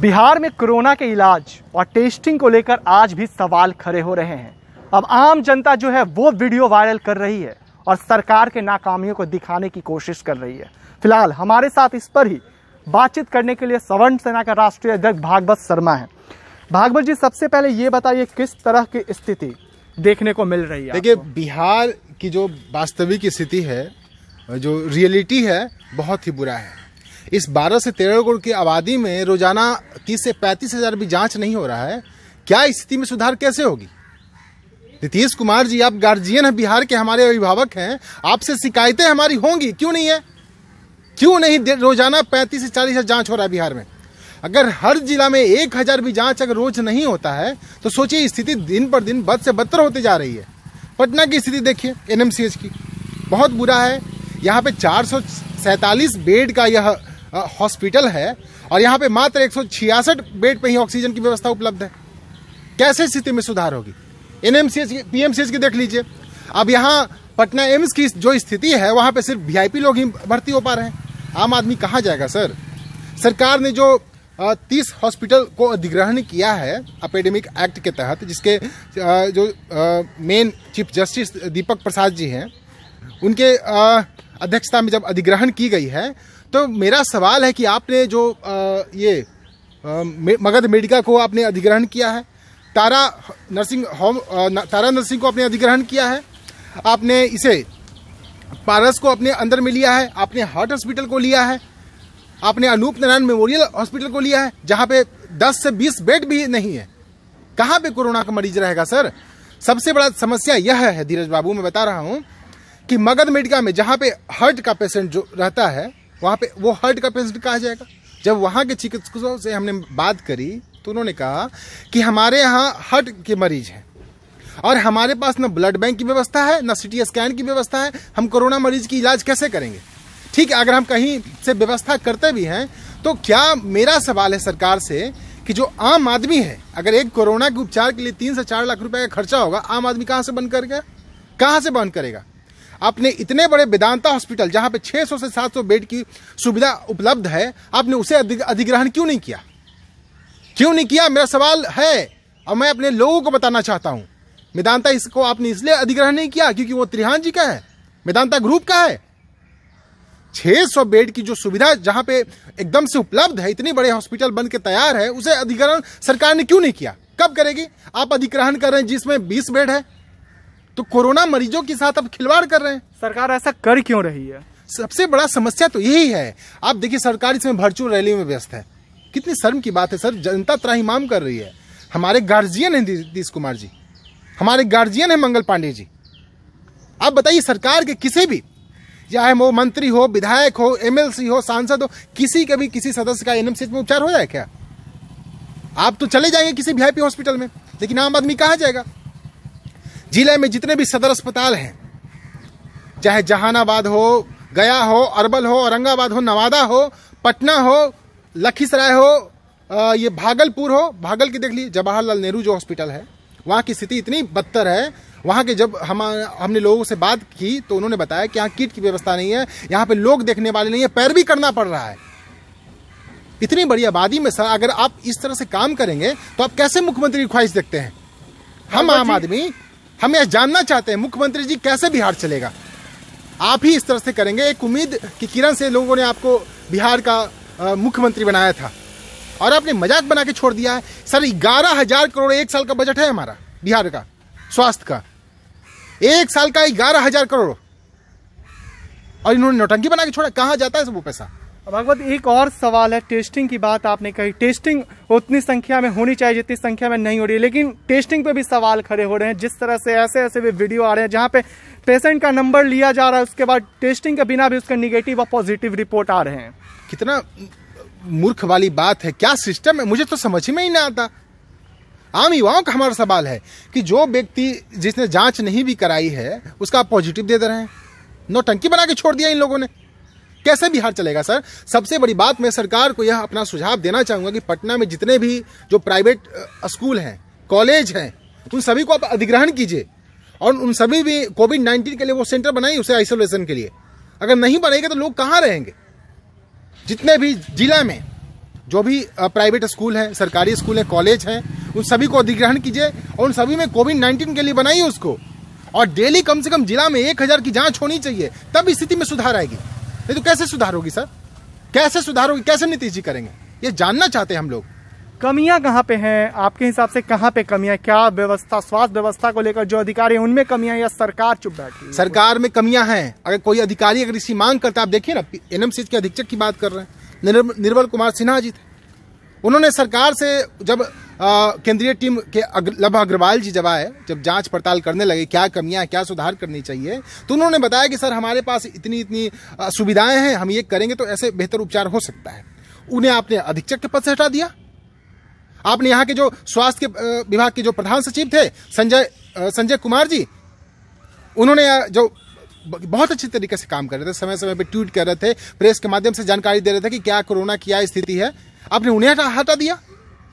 बिहार में कोरोना के इलाज और टेस्टिंग को लेकर आज भी सवाल खड़े हो रहे हैं अब आम जनता जो है वो वीडियो वायरल कर रही है और सरकार के नाकामियों को दिखाने की कोशिश कर रही है फिलहाल हमारे साथ इस पर ही बातचीत करने के लिए सवर्ण सेना का राष्ट्रीय अध्यक्ष भागवत शर्मा है भागवत जी सबसे पहले ये बताइए किस तरह की स्थिति देखने को मिल रही है देखिए बिहार की जो वास्तविक स्थिति है जो रियलिटी है बहुत ही बुरा है इस 12 से 13 करोड़ की आबादी में रोजाना तीस से पैंतीस हजार भी जांच नहीं हो रहा है क्या स्थिति में सुधार कैसे होगी नीतीश कुमार जी आप गार्जियन हैं बिहार के हमारे अभिभावक हैं आपसे शिकायतें हमारी होंगी क्यों नहीं है क्यों नहीं रोजाना पैंतीस से चालीस हजार जाँच हो रहा है बिहार में अगर हर जिला में एक हजार भी जांच अगर रोज नहीं होता है तो सोचिए स्थिति दिन पर दिन बद से बदतर होती जा रही है पटना की स्थिति देखिए एनएमसीएच की बहुत बुरा है यहाँ पे चार बेड का यह हॉस्पिटल है और यहाँ पे मात्र एक बेड पे ही ऑक्सीजन की व्यवस्था उपलब्ध है कैसे स्थिति में सुधार होगी एनएमसीएच एम पीएमसीएच की देख लीजिए अब यहाँ पटना एम्स की जो स्थिति है वहाँ पे सिर्फ वीआईपी लोग ही भर्ती हो पा रहे हैं आम आदमी कहाँ जाएगा सर सरकार ने जो तीस हॉस्पिटल को अधिग्रहण किया है अपेडेमिक एक्ट के तहत जिसके जो main chief justice Deepak Prasad ji हैं उनके अध्यक्षता में जब अधिग्रहण की गई है तो मेरा सवाल है कि आपने जो आ, ये आ, मे, मगध मेडिका को आपने अधिग्रहण किया है Tara nursing home Tara nursing को आपने अधिग्रहण किया है आपने इसे पारस को अपने अंदर में लिया है आपने हार्ट हॉस्पिटल को लिया है आपने अनूप नारायण मेमोरियल हॉस्पिटल को लिया है जहाँ पे 10 से 20 बेड भी नहीं है कहाँ पे कोरोना का मरीज रहेगा सर सबसे बड़ा समस्या यह है धीरज बाबू मैं बता रहा हूँ कि मगध मेडिका में जहाँ पे हार्ट का पेशेंट जो रहता है वहाँ पे वो हर्ट का पेशेंट कहा जाएगा जब वहाँ के चिकित्सकों से हमने बात करी तो उन्होंने कहा कि हमारे यहाँ हर्ट के मरीज हैं और हमारे पास ना ब्लड बैंक की व्यवस्था है ना सिटी स्कैन की व्यवस्था है हम कोरोना मरीज की इलाज कैसे करेंगे ठीक है अगर हम कहीं से व्यवस्था करते भी हैं तो क्या मेरा सवाल है सरकार से कि जो आम आदमी है अगर एक कोरोना के उपचार के लिए तीन से चार लाख रुपए का खर्चा होगा आम आदमी कहाँ से बंद करेगा कहाँ से बंद करेगा आपने इतने बड़े वेदांता हॉस्पिटल जहाँ पे 600 से 700 बेड की सुविधा उपलब्ध है आपने उसे अधिग्रहण क्यों नहीं किया क्यों नहीं किया मेरा सवाल है और मैं अपने लोगों को बताना चाहता हूँ वेदांता इसको आपने इसलिए अधिग्रहण नहीं किया क्योंकि वो त्रिहान जी का है वेदांता ग्रुप का है 600 बेड की जो सुविधा जहां पे एकदम से उपलब्ध है इतने बड़े हॉस्पिटल बन के तैयार है उसे अधिग्रहण सरकार ने क्यों नहीं किया कब करेगी आप अधिग्रहण कर रहे हैं जिसमें 20 बेड है तो कोरोना मरीजों के साथ अब खिलवाड़ कर रहे हैं सरकार ऐसा कर क्यों रही है सबसे बड़ा समस्या तो यही है आप देखिए सरकार इसमें वर्चुअल रैली में व्यस्त है कितनी शर्म की बात है सर जनता त्राहीमाम कर रही है हमारे गार्जियन है नीतीश कुमार जी हमारे गार्जियन है मंगल पांडे जी आप बताइए सरकार के किसी भी चाहे वो मंत्री हो विधायक हो एमएलसी हो सांसद हो किसी का भी किसी सदस्य का एनएमसीएच में उपचार हो जाए क्या आप तो चले जाएंगे किसी वीआईपी हॉस्पिटल में लेकिन आम आदमी कहा जाएगा जिले में जितने भी सदर अस्पताल हैं चाहे जहानाबाद हो गया हो अरबल हो औरंगाबाद हो नवादा हो पटना हो लखीसराय हो आ, ये भागलपुर हो भागल की देख लीजिए जवाहरलाल नेहरू जो हॉस्पिटल है वहाँ की स्थिति इतनी बदतर है वहाँ के जब हम हमने लोगों से बात की तो उन्होंने बताया कि यहाँ किट की व्यवस्था नहीं है यहाँ पे लोग देखने वाले नहीं है पैर भी करना पड़ रहा है इतनी बड़ी आबादी में सर अगर आप इस तरह से काम करेंगे तो आप कैसे मुख्यमंत्री की ख्वाहिश देखते हैं हम हाँ आम आदमी हम यह जानना चाहते हैं मुख्यमंत्री जी कैसे बिहार चलेगा आप ही इस तरह से करेंगे एक उम्मीद की किरण से लोगों ने आपको बिहार का मुख्यमंत्री बनाया था और आपने मजाक बना के छोड़ दिया है सर ग्यारह हजार करोड़ एक साल का बजट है हमारा बिहार का स्वास्थ्य का एक साल का ग्यारह हजार करोड़ और इन्होंने नोटंकी बना के छोड़ा कहाँ जाता है सब वो पैसा भगवत एक और सवाल है टेस्टिंग की बात आपने कही टेस्टिंग उतनी संख्या में होनी चाहिए जितनी संख्या में नहीं हो रही लेकिन टेस्टिंग पे भी सवाल खड़े हो रहे हैं जिस तरह से ऐसे ऐसे भी वीडियो आ रहे हैं जहाँ पे पेशेंट का नंबर लिया जा रहा है उसके बाद टेस्टिंग के बिना भी उसके निगेटिव और पॉजिटिव रिपोर्ट आ रहे हैं कितना मूर्ख वाली बात है क्या सिस्टम है मुझे तो समझ ही में ही ना आता आम युवाओं का हमारा सवाल है कि जो व्यक्ति जिसने जांच नहीं भी कराई है उसका पॉजिटिव दे दे रहे हैं नोटंकी बना के छोड़ दिया इन लोगों ने कैसे बिहार चलेगा सर सबसे बड़ी बात मैं सरकार को यह अपना सुझाव देना चाहूंगा कि पटना में जितने भी जो प्राइवेट स्कूल हैं कॉलेज हैं उन सभी को आप अधिग्रहण कीजिए और उन सभी भी कोविड नाइन्टीन के लिए वो सेंटर बनाइए उसे आइसोलेशन के लिए अगर नहीं बनेगा तो लोग कहाँ रहेंगे जितने भी जिला में जो भी प्राइवेट स्कूल हैं सरकारी स्कूल हैं कॉलेज हैं उन सभी को अधिग्रहण कीजिए और उन सभी में कोविड नाइन्टीन के लिए बनाइए उसको और डेली कम से कम जिला में एक हज़ार की जांच होनी चाहिए तब स्थिति में सुधार आएगी नहीं तो कैसे सुधार होगी सर कैसे सुधार होगी कैसे नीतीश जी करेंगे ये जानना चाहते हैं हम लोग कमियां कहाँ पे हैं आपके हिसाब से कहाँ पे कमियां क्या व्यवस्था स्वास्थ्य व्यवस्था को लेकर जो अधिकारी हैं उनमें कमियां या सरकार चुप बैठी सरकार में कमियां हैं अगर कोई अधिकारी अगर इसी मांग करता है आप देखिए ना एनएमसी के अधीक्षक की बात कर रहे हैं निर्मल कुमार सिन्हा जी थे उन्होंने सरकार से जब केंद्रीय टीम के अग, लभ अग्रवाल जी जब आए जब जांच पड़ताल करने लगे क्या कमियां क्या सुधार करनी चाहिए तो उन्होंने बताया कि सर हमारे पास इतनी इतनी सुविधाएं हैं हम ये करेंगे तो ऐसे बेहतर उपचार हो सकता है उन्हें आपने अधीक्षक के पद से हटा दिया आपने यहाँ के जो स्वास्थ्य के विभाग के जो प्रधान सचिव थे संजय संजय कुमार जी उन्होंने जो बहुत अच्छी तरीके से काम कर रहे थे समय समय पर ट्वीट कर रहे थे प्रेस के माध्यम से जानकारी दे रहे थे कि क्या कोरोना की क्या स्थिति है आपने उन्हें हटा हटा दिया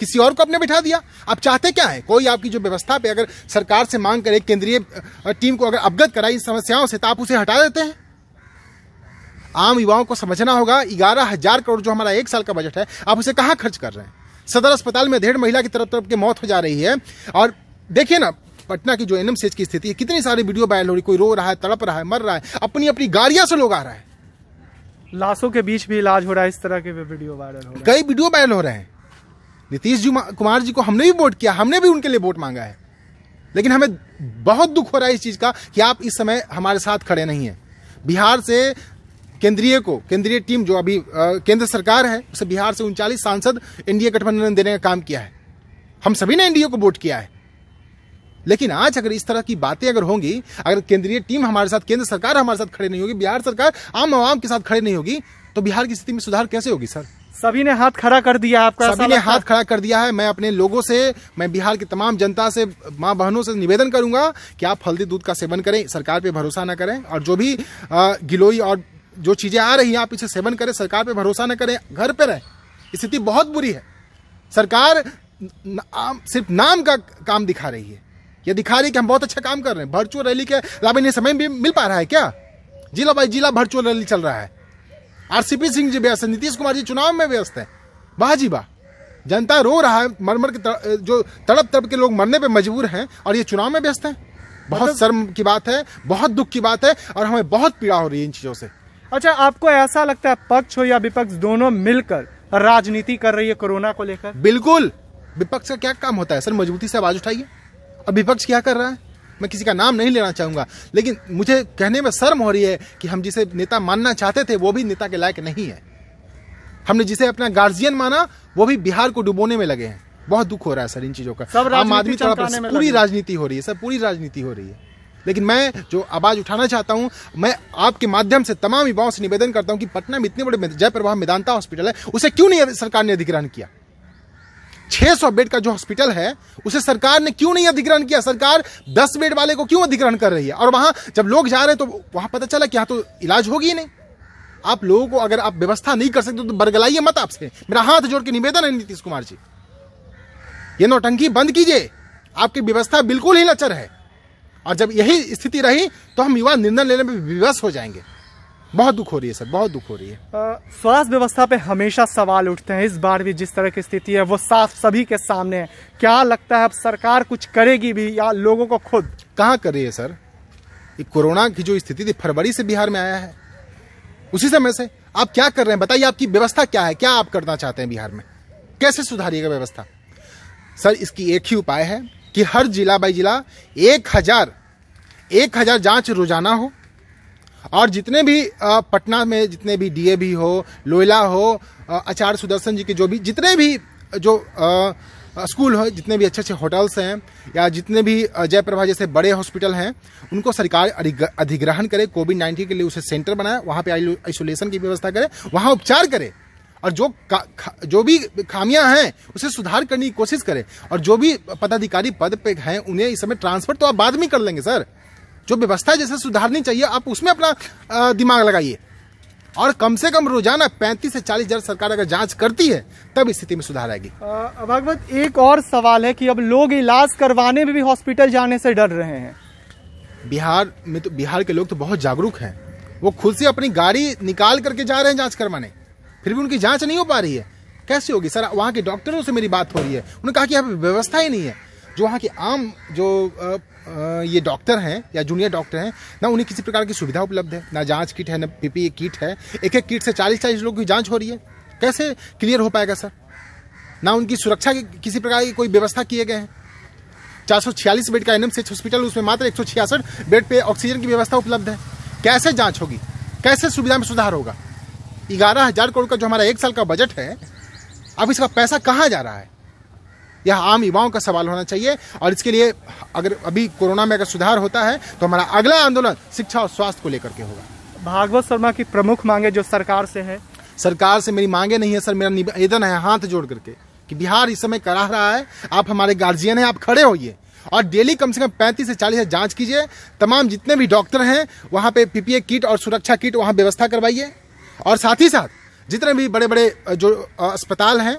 किसी और को आपने बिठा दिया आप चाहते क्या है कोई आपकी जो व्यवस्था पे अगर सरकार से मांग करे केंद्रीय टीम को अगर अवगत कराई समस्याओं से तो आप उसे हटा देते हैं आम युवाओं को समझना होगा ग्यारह हजार करोड़ जो हमारा एक साल का बजट है आप उसे कहाँ खर्च कर रहे हैं सदर अस्पताल में डेढ़ महिला की तरफ तरफ की मौत हो जा रही है और देखिए ना पटना की जो एन की स्थिति है कितनी सारी वीडियो वायरल हो रही कोई रो रहा है तड़प रहा है मर रहा है अपनी अपनी गाड़ियां से लोग आ रहा है लाशों के बीच भी इलाज हो रहा है इस तरह के वीडियो वायरल हो रहे हैं कई वीडियो वायरल हो रहे हैं नीतीश जी कुमार जी को हमने भी वोट किया हमने भी उनके लिए वोट मांगा है लेकिन हमें बहुत दुख हो रहा है इस चीज़ का कि आप इस समय हमारे साथ खड़े नहीं हैं बिहार से केंद्रीय को केंद्रीय टीम जो अभी केंद्र सरकार है उसे बिहार से उनचालीस सांसद एनडीए गठबंधन देने का काम किया है हम सभी ने एनडीए को वोट किया है लेकिन आज अगर इस तरह की बातें अगर होंगी अगर केंद्रीय टीम हमारे साथ केंद्र सरकार हमारे साथ खड़े नहीं होगी बिहार सरकार आम आवाम के साथ खड़े नहीं होगी तो बिहार की स्थिति में सुधार कैसे होगी सर सभी ने हाथ खड़ा कर दिया आपका सभी ने हाथ खड़ा कर दिया है मैं अपने लोगों से मैं बिहार की तमाम जनता से माँ बहनों से निवेदन करूंगा कि आप हल्दी दूध का सेवन करें सरकार पे भरोसा ना करें और जो भी गिलोई और जो चीज़ें आ रही हैं आप इसे सेवन करें सरकार पे भरोसा ना करें घर पे रहें स्थिति बहुत बुरी है सरकार नाम, सिर्फ नाम का काम दिखा रही है यह दिखा रही है कि हम बहुत अच्छा काम कर रहे हैं वर्चुअल रैली के लाभ इन्हें समय भी मिल पा रहा है क्या जिला बाई जिला वर्चुअल रैली चल रहा है आरसीपी सिंह जी व्यस्त है नीतीश कुमार जी चुनाव में व्यस्त है वाह जी वाह जनता रो रहा है मरमर के जो तड़प तड़प के लोग मरने पे मजबूर हैं और ये चुनाव में व्यस्त हैं बहुत मतलब- शर्म की बात है बहुत दुख की बात है और हमें बहुत पीड़ा हो रही है इन चीज़ों से अच्छा आपको ऐसा लगता है पक्ष हो या विपक्ष दोनों मिलकर राजनीति कर रही है कोरोना को लेकर बिल्कुल विपक्ष का क्या काम होता है सर मजबूती से आवाज उठाइए अब विपक्ष क्या कर रहा है मैं किसी का नाम नहीं लेना चाहूंगा लेकिन मुझे कहने में शर्म हो रही है कि हम जिसे नेता मानना चाहते थे वो भी नेता के लायक नहीं है हमने जिसे अपना गार्जियन माना वो भी बिहार को डुबोने में लगे हैं बहुत दुख हो रहा है सर इन चीज़ों का आम आदमी थोड़ा पूरी राजनीति हो रही है सर पूरी राजनीति हो रही है लेकिन मैं जो आवाज उठाना चाहता हूं मैं आपके माध्यम से तमाम युवाओं से निवेदन करता हूँ कि पटना में इतने बड़े जयप्रभा मेदांता हॉस्पिटल है उसे क्यों नहीं सरकार ने अधिग्रहण किया 600 बेड का जो हॉस्पिटल है उसे सरकार ने क्यों नहीं अधिग्रहण किया सरकार 10 बेड वाले को क्यों अधिग्रहण कर रही है और वहां जब लोग जा रहे हैं तो वहां पता चला कि यहाँ तो इलाज होगी ही नहीं आप लोगों को अगर आप व्यवस्था नहीं कर सकते तो बरगलाइए मत आपसे मेरा हाथ जोड़ के निवेदन है नीतीश कुमार जी ये नौटंकी बंद कीजिए आपकी व्यवस्था बिल्कुल ही लचर है और जब यही स्थिति रही तो हम युवा निर्णय लेने में विवश हो जाएंगे बहुत दुख हो रही है सर बहुत दुख हो रही है स्वास्थ्य व्यवस्था पे हमेशा सवाल उठते हैं इस बार भी जिस तरह की स्थिति है वो साफ सभी के सामने है क्या लगता है अब सरकार कुछ करेगी भी या लोगों को खुद कहाँ कर रही है सर ये कोरोना की जो स्थिति थी फरवरी से बिहार में आया है उसी समय से आप क्या कर रहे हैं बताइए आपकी व्यवस्था क्या है क्या आप करना चाहते हैं बिहार में कैसे सुधारिएगा व्यवस्था सर इसकी एक ही उपाय है कि हर जिला बाई जिला एक हजार एक हजार जांच रोजाना हो और जितने भी पटना में जितने भी भी हो लोयला हो आचार्य सुदर्शन जी के जो भी जितने भी जो स्कूल हो जितने भी अच्छे अच्छे होटल्स हैं या जितने भी जयप्रभा जैसे बड़े हॉस्पिटल हैं उनको सरकार अधिग्रहण करे कोविड नाइन्टीन के लिए उसे सेंटर बनाए वहाँ पे आइसोलेशन की व्यवस्था करे वहाँ उपचार करे और जो का, जो भी खामियां हैं उसे सुधार करने की कोशिश करें और जो भी पदाधिकारी पद पे हैं उन्हें इस समय ट्रांसफर तो आप बाद में कर लेंगे सर जो व्यवस्था जैसे सुधारनी चाहिए आप उसमें अपना दिमाग लगाइए और कम से कम रोजाना पैंतीस से चालीस हजार सरकार अगर जांच करती है तब स्थिति में सुधार आएगी भगवत एक और सवाल है कि अब लोग इलाज करवाने में भी हॉस्पिटल जाने से डर रहे हैं बिहार में तो बिहार के लोग तो बहुत जागरूक हैं वो खुद से अपनी गाड़ी निकाल करके जा रहे हैं जाँच करवाने फिर भी उनकी जाँच नहीं हो पा रही है कैसे होगी सर वहाँ के डॉक्टरों से मेरी बात हो रही है उन्होंने कहा कि यहाँ पे व्यवस्था ही नहीं है जो वहाँ के आम जो ये डॉक्टर हैं या जूनियर डॉक्टर हैं ना उन्हें किसी प्रकार की सुविधा उपलब्ध है ना जांच किट है ना पीपीई किट e है एक एक किट से चालीस चालीस लोगों की जाँच हो रही है कैसे क्लियर हो पाएगा सर ना उनकी सुरक्षा की किसी प्रकार की कोई व्यवस्था किए गए हैं चार बेड का एन हॉस्पिटल उसमें मात्र एक बेड पर ऑक्सीजन की व्यवस्था उपलब्ध है कैसे जाँच होगी कैसे सुविधा में सुधार होगा ग्यारह हज़ार करोड़ का जो हमारा एक साल का बजट है अब इसका पैसा कहाँ जा रहा है यह आम युवाओं का सवाल होना चाहिए और इसके लिए अगर अभी कोरोना में अगर सुधार होता है तो हमारा अगला आंदोलन शिक्षा और स्वास्थ्य को लेकर के होगा भागवत शर्मा की प्रमुख मांगे जो सरकार से है सरकार से मेरी मांगे नहीं है सर मेरा निवेदन तो है हाथ जोड़ करके कि बिहार इस समय कराह रहा है आप हमारे गार्जियन हैं आप खड़े होइए और डेली कम से कम पैंतीस से चालीस हजार जाँच कीजिए तमाम जितने भी डॉक्टर हैं वहाँ पे पीपीए किट और सुरक्षा किट वहाँ व्यवस्था करवाइए और साथ ही साथ जितने भी बड़े बड़े जो अस्पताल हैं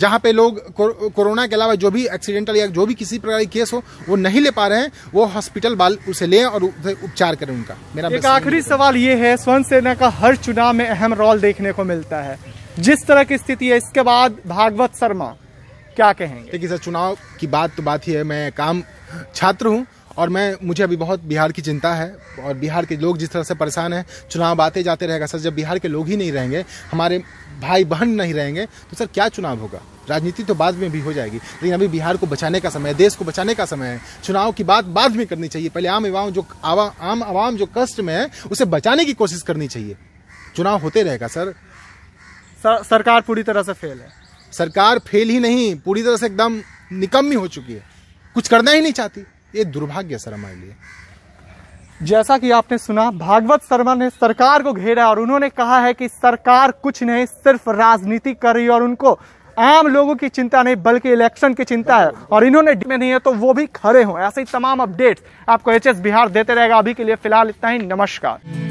जहाँ पे लोग कोरोना के अलावा जो भी एक्सीडेंटल या जो भी किसी प्रकार की केस हो वो नहीं ले पा रहे हैं वो हॉस्पिटल वाल उसे लें और उपचार करें उनका मेरा एक आखिरी सवाल ये है स्वयं सेना का हर चुनाव में अहम रोल देखने को मिलता है जिस तरह की स्थिति है इसके बाद भागवत शर्मा क्या कहेंगे देखिए सर चुनाव की बात तो बात ही है मैं काम छात्र हूँ और मैं मुझे अभी बहुत बिहार की चिंता है और बिहार के लोग जिस तरह से परेशान हैं चुनाव आते जाते रहेगा सर जब बिहार के लोग ही नहीं रहेंगे हमारे भाई बहन नहीं रहेंगे तो सर क्या चुनाव होगा राजनीति तो बाद में भी हो जाएगी लेकिन अभी बिहार को बचाने का समय है देश को बचाने का समय है चुनाव की बात बाद में करनी चाहिए पहले आम आवाम जो आवा, आम आवाम जो कष्ट में है उसे बचाने की कोशिश करनी चाहिए चुनाव होते रहेगा सर सर सरकार पूरी तरह से फेल है सरकार फेल ही नहीं पूरी तरह से एकदम निकम्मी हो चुकी है कुछ करना ही नहीं चाहती ये दुर्भाग्य सर हमारे लिए जैसा कि आपने सुना भागवत शर्मा ने सरकार को घेरा और उन्होंने कहा है कि सरकार कुछ नहीं सिर्फ राजनीति कर रही है और उनको आम लोगों की चिंता नहीं बल्कि इलेक्शन की चिंता है और इन्होंने में नहीं है तो वो भी खड़े हों ऐसे ही तमाम अपडेट्स आपको एच बिहार देते रहेगा अभी के लिए फिलहाल इतना ही नमस्कार